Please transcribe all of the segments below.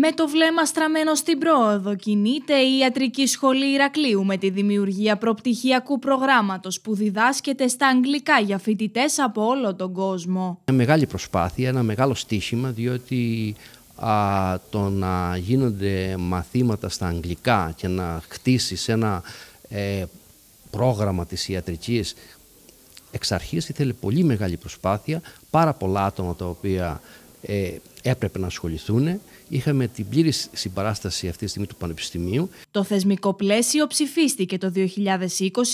Με το βλέμμα στραμμένο στην πρόοδο κινείται η Ιατρική Σχολή Ηρακλείου με τη δημιουργία προπτυχιακού προγράμματος που διδάσκεται στα αγγλικά για φοιτητές από όλο τον κόσμο. Μια μεγάλη προσπάθεια, ένα μεγάλο στίχημα διότι α, το να γίνονται μαθήματα στα αγγλικά και να χτίσεις ένα ε, πρόγραμμα της ιατρικής εξ αρχής ήθελε πολύ μεγάλη προσπάθεια, πάρα πολλά άτομα τα οποία ε, έπρεπε να ασχοληθούν. Είχαμε την πλήρη συμπαράσταση αυτή τη στιγμή του Πανεπιστημίου. Το θεσμικό πλαίσιο ψηφίστηκε το 2020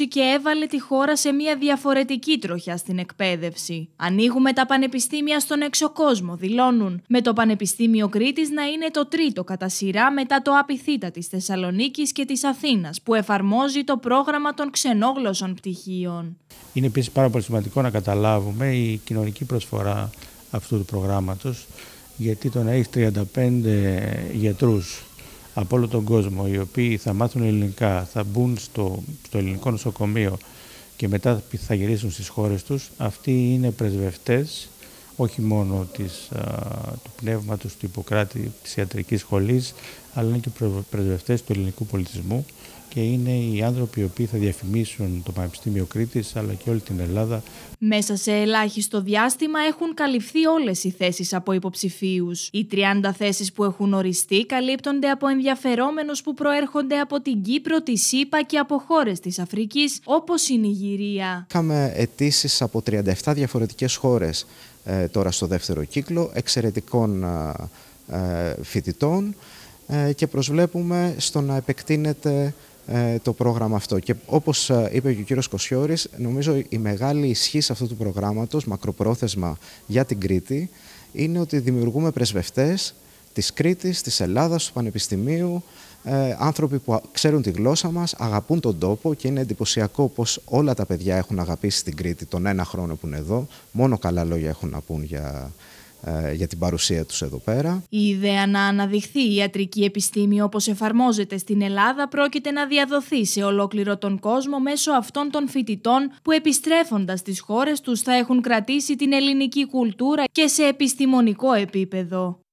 και έβαλε τη χώρα σε μια διαφορετική τροχιά στην εκπαίδευση. Ανοίγουμε τα πανεπιστήμια στον έξω δηλώνουν. Με το Πανεπιστήμιο Κρήτης να είναι το τρίτο κατά σειρά μετά το Απιθύτα της Θεσσαλονίκης και της Αθήνας, που εφαρμόζει το πρόγραμμα των ξενόγλωσσων πτυχίων. Είναι επίσης πάρα πολύ σημαντικό να καταλάβουμε η κοινωνική προσφορά αυτού του προγράμματος γιατί το να έχεις 35 γιατρούς από όλο τον κόσμο οι οποίοι θα μάθουν ελληνικά, θα μπουν στο, στο ελληνικό νοσοκομείο και μετά θα γυρίσουν στις χώρες τους, αυτοί είναι πρεσβευτές όχι μόνο της, του πνεύματος του Ιπποκράτη της ιατρικής σχολής, αλλά είναι και πρεσβευτές του ελληνικού πολιτισμού και είναι οι άνθρωποι οι οποίοι θα διαφημίσουν το Πανεπιστήμιο Κρήτης αλλά και όλη την Ελλάδα. Μέσα σε ελάχιστο διάστημα έχουν καλυφθεί όλες οι θέσεις από υποψηφίους. Οι 30 θέσεις που έχουν οριστεί καλύπτονται από ενδιαφερόμενους που προέρχονται από την Κύπρο, τη ΣΥΠΑ και από χώρες της Αφρικής όπως η Νιγηρία. Είχαμε αιτήσεις από 37 διαφορετικές χώρες ε, τώρα στο δεύτερο κύκλο εξαιρετικών ε, ε, φοιτητών και προσβλέπουμε στο να επεκτείνεται ε, το πρόγραμμα αυτό. Και όπως ε, είπε και ο κύριος Κοσιώρης, νομίζω η μεγάλη ισχύ αυτού του προγράμματος, μακροπρόθεσμα για την Κρήτη, είναι ότι δημιουργούμε πρεσβευτές της Κρήτης, της Ελλάδας, του Πανεπιστημίου, ε, άνθρωποι που ξέρουν τη γλώσσα μας, αγαπούν τον τόπο και είναι εντυπωσιακό πως όλα τα παιδιά έχουν αγαπήσει την Κρήτη τον ένα χρόνο που είναι εδώ. Μόνο καλά λόγια έχουν να πούν για, ε, για την παρουσία τους εδώ πέρα. Η ιδέα να αναδειχθεί η ιατρική επιστήμη όπως εφαρμόζεται στην Ελλάδα πρόκειται να διαδοθεί σε ολόκληρο τον κόσμο μέσω αυτών των φοιτητών που επιστρέφοντας στις χώρες τους θα έχουν κρατήσει την ελληνική κουλτούρα και σε επιστημονικό επίπεδο.